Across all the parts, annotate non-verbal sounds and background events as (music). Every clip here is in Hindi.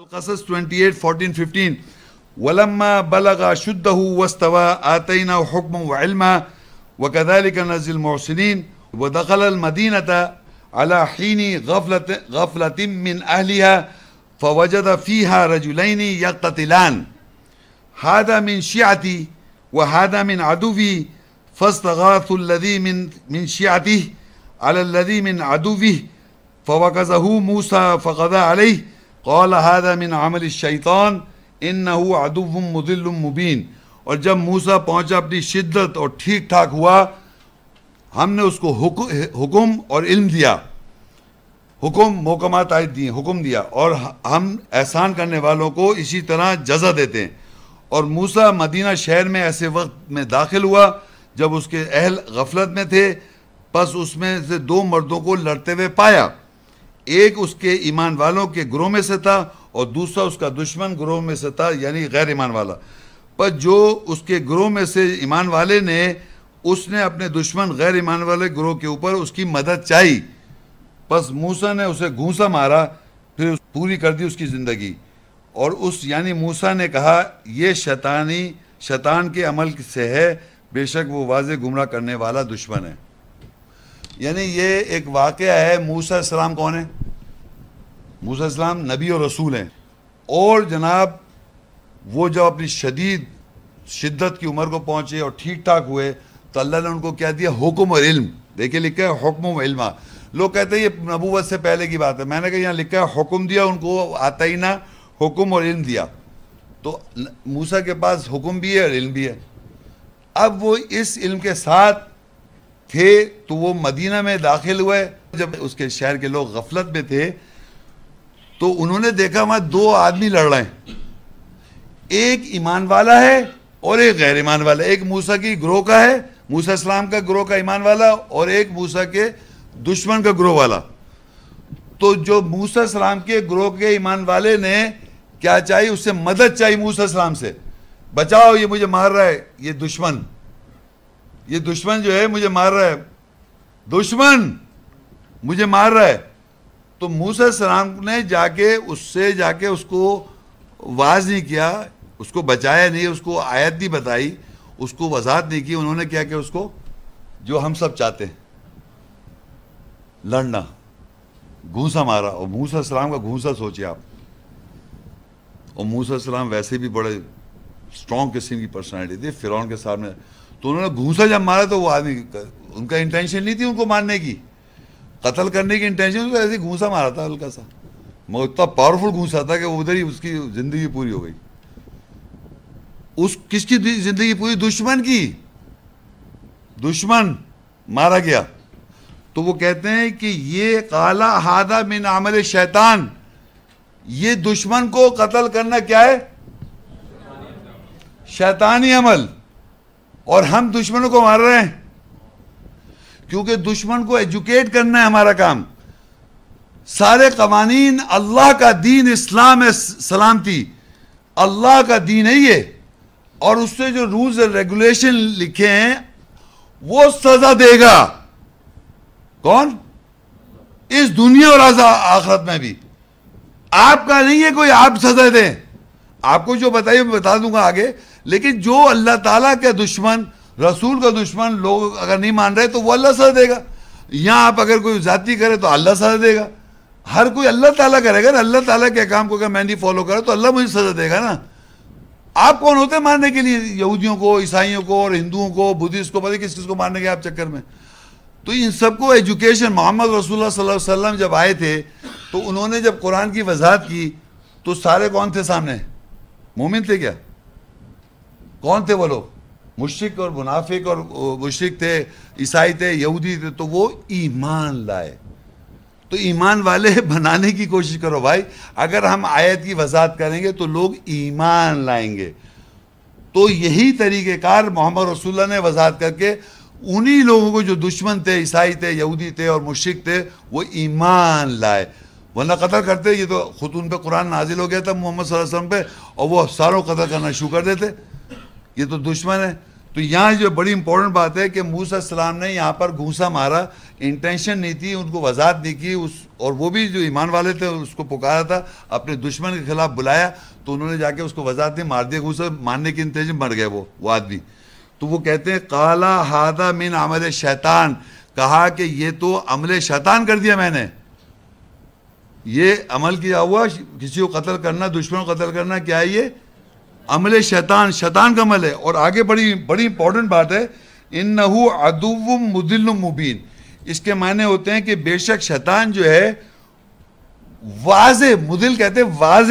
القصص 28 14 15 ولما بلغ شده واستوى آتينا حكما وعلما وكذلك نزل المحسنين ودخل المدينة على حين غفلة, غفلة من أهلها فوجد فيها رجلين يقتتلان هذا من شيعتي وهذا من عدوي فاستغاث الذي من من شيعته على الذي من عدوه فوكزه موسى فقضى عليه कौल हादा मिन आमल शैतान इन नहू अदुब मुदिल मुबीन और जब मूसा पहुंचा अपनी शिद्दत और ठीक ठाक हुआ हमने उसको हुक्म और इल्म दिया हुक्म मोहकमात आयत दिए हुक्म दिया और हम एहसान करने वालों को इसी तरह जजा देते हैं और मूसा मदीना शहर में ऐसे वक्त में दाखिल हुआ जब उसके अहल गफलत में थे बस उसमें से दो मर्दों को लड़ते हुए पाया एक उसके ईमान वालों के ग्रोह में से था और दूसरा उसका दुश्मन ग्रोह में से था यानी गैर ईमान वाला पर जो उसके ग्रोह में से ईमान वाले ने उसने अपने दुश्मन गैर ईमान वाले ग्रोह के ऊपर उसकी मदद चाही बस मूसा ने उसे घूसा मारा फिर पूरी कर दी उसकी ज़िंदगी और उस यानी मूसा ने कहा यह शैतानी शैतान के अमल से है बेशक वो वाज गुमराह करने वाला दुश्मन है यानी ये एक वाक़ है मूसा इस्लाम कौन है मूसा इस्लाम नबी और रसूल हैं और जनाब वो जब अपनी शदीद शिद्दत की उम्र को पहुँचे और ठीक ठाक हुए तो अल्लाह ने उनको क्या दिया हुक्म और इल्म देखिए लिखा है हुक्म व इल्मा लोग कहते हैं ये नबूवत से पहले की बात है मैंने कहा यहाँ लिखा है हुक्म दिया उनको आता ही ना हुक्म और इल्म दिया तो मूसा के पास हुक्म भी है और इल्म भी है अब वो इस इल्म के साथ थे तो वो मदीना में दाखिल हुए जब उसके शहर के लोग गफलत में थे तो उन्होंने देखा वहां दो आदमी लड़ रहे हैं एक ईमान वाला है और एक गैर ईमान वाला एक मूसा की ग्रोह का है मूसा इस्लाम का ग्रोह का ईमान वाला और एक मूसा के दुश्मन का ग्रोह वाला तो जो मूसा इस्लाम के ग्रोह के ईमान वाले ने क्या चाहिए उससे मदद चाहिए मूसा इस्लाम से बचाओ ये मुझे मार रहा है ये दुश्मन ये दुश्मन जो है मुझे मार रहा है दुश्मन मुझे मार रहा है तो मूसा सलाम ने जाके उससे जाके उसको वाज नहीं किया उसको बचाया नहीं उसको आयत नहीं बताई उसको वजाहत नहीं की उन्होंने क्या किया उसको जो हम सब चाहते हैं लड़ना घूसा मारा और मूसा सलाम का घूसा सोचिए आप और मूसा सलाम वैसे भी बड़े स्ट्रॉन्ग किस्म की पर्सनैलिटी थी फिरौन के सामने तो उन्होंने घूसा जब मारा तो वो आदमी उनका इंटेंशन नहीं थी उनको मारने की कत्ल करने की इंटेंशन तो ऐसे घूसा मारा था हल्का सा मगर इतना पावरफुल घूसा था कि वो उधर ही उसकी ज़िंदगी पूरी हो गई उस किसकी ज़िंदगी पूरी दुश्मन की दुश्मन मारा गया तो वो कहते हैं कि ये काला हादा मिन आमल शैतान ये दुश्मन को कत्ल करना क्या है शैतानी अमल और हम दुश्मनों को मार रहे हैं क्योंकि दुश्मन को एजुकेट करना है हमारा काम सारे कवानीन अल्लाह का दीन इस्लाम है सलामती अल्लाह का दीन है ये और उससे जो रूल्स एंड रेगुलेशन लिखे हैं वो सजा देगा कौन इस दुनिया और आखरत में भी आपका नहीं है कोई आप सजा दें आपको जो बताइए बता दूंगा आगे लेकिन जो अल्लाह ताला के दुश्मन रसूल का दुश्मन लोग अगर नहीं मान रहे तो वो अल्लाह सजा देगा या आप अगर कोई जाति करे तो अल्लाह सजा देगा हर कोई अल्लाह ताला करेगा ना अल्लाह ताला के काम को अगर मैं नहीं फॉलो करा तो अल्लाह मुझे सजा देगा ना आप कौन होते मारने के लिए यहूदियों को ईसाइयों को और हिंदुओं को बुद्धिस्ट को पता किस किस को मारने के आप चक्कर में तो इन सबको एजुकेशन मोहम्मद रसूल वसलम जब आए थे तो उन्होंने जब कुरान की वजाहत की तो सारे कौन थे सामने मोमिन थे क्या कौन थे वो लोग मुश्रक और मुनाफिक और मुश्रक थे ईसाई थे यहूदी थे तो वो ईमान लाए तो ईमान वाले (laughs) बनाने की कोशिश करो भाई अगर हम आयत की वजात करेंगे तो लोग ईमान लाएंगे तो यही तरीक़ेकार मोहम्मद रसुल्ला ने वजात करके उन्हीं लोगों को जो दुश्मन थे ईसाई थे यहूदी थे और मुश्रक थे वो ईमान लाए वरना कतल करते ये तो खुद उन पर कुरान नाजिल हो गया था मोहम्मद वसल्लम पे और वो सारों कतल करना शुरू कर देते ये तो दुश्मन है तो यहाँ जो बड़ी इंपॉर्टेंट बात है कि मूसा सलाम ने यहाँ पर घूसा मारा इंटेंशन नहीं थी उनको वजात नहीं की उस और वो भी जो ईमान वाले थे उसको पुकारा था अपने दुश्मन के खिलाफ बुलाया तो उन्होंने जाके उसको वजात नहीं मार दिया घूसा मारने की इंतजाम मर गए वो वो आदमी तो वो कहते हैं काला हादा मिन अमल शैतान कहा कि ये तो अमल शैतान कर दिया मैंने ये अमल किया हुआ किसी को कत्ल करना दुश्मन को कत्ल करना क्या है ये अमल शैतान शैतान का अमल है और आगे बड़ी बड़ी इंपॉर्टेंट बात है इन नहू अदुव मुदिल मुबीन इसके मायने होते हैं कि बेशक शैतान जो है वाज मुदिल कहते हैं वाज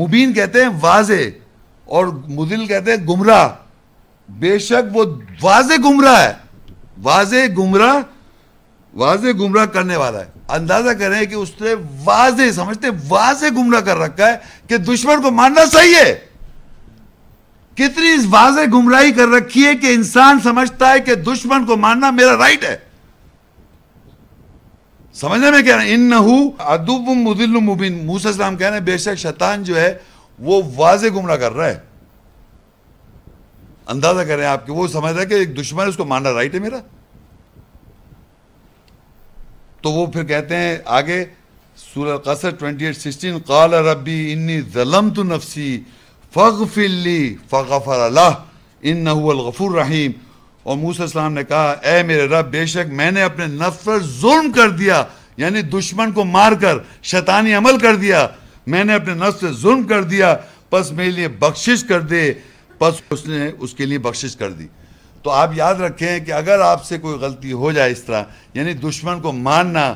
मुबीन कहते हैं वाजे और मुदिल कहते हैं गुमराह बेशक वो वाज गुमराह है वाज गुमराह वाज गुमराह करने वाला है अंदाजा करें कि उसने वाजे समझते वाज गुमराह कर रखा है कि दुश्मन को मारना सही है कितनी इस वाजे गुमराही कर रखी है कि इंसान समझता है कि दुश्मन को मारना मेरा राइट है समझने में क्या इन हैं इन अदुब मुदिल मुबिन मूसा कह रहे हैं बेशक शैतान जो है वो वाज गुमराह कर रहा है अंदाजा करें आपके वो समझ रहा है कि एक दुश्मन उसको मारना राइट है मेरा तो वो फिर कहते हैं आगे सूरह कसर एट सिक्सटीन काल रबी इन्नी जलम तो नफसी फ़िल्ली फ़र इन नगफुर रहीम और मूसा ने कहा ए मेरे रब बेशक मैंने अपने नफ़ पर जुल्म कर दिया यानी दुश्मन को मार कर शैतानी अमल कर दिया मैंने अपने नफ़ से जुल्म कर दिया बस मेरे लिए बख्शिश कर दे बस उसने उसके लिए बख्शिश कर दी तो आप याद रखें कि अगर आपसे कोई गलती हो जाए इस तरह यानी दुश्मन को मारना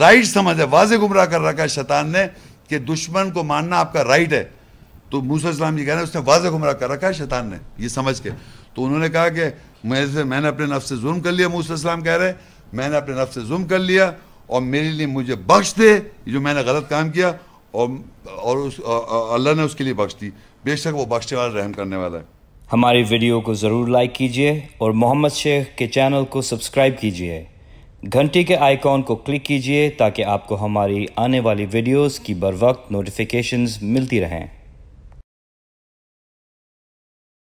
राइट समझ है वाज गुमराह कर रखा है शैतान ने कि दुश्मन को मारना आपका राइट है तो मूसा इस्लाम जी कह रहे हैं उसने वाजह गुमराह कर रखा है शैतान ने ये समझ के तो उन्होंने कहा कि मैं मैंने अपने नफ से जुर्म कर लिया मूसा इस्लाम कह रहे मैंने अपने नफ से जुर्म कर लिया और मेरे लिए मुझे बख्श दे जो मैंने गलत काम किया और और उस अल्लाह ने उसके लिए बख्श दी बेशक वो बख्शे वाला रहम करने वाला है हमारी वीडियो को ज़रूर लाइक कीजिए और मोहम्मद शेख के चैनल को सब्सक्राइब कीजिए घंटी के आइकॉन को क्लिक कीजिए ताकि आपको हमारी आने वाली वीडियोस की बर वक्त नोटिफिकेशंस मिलती रहें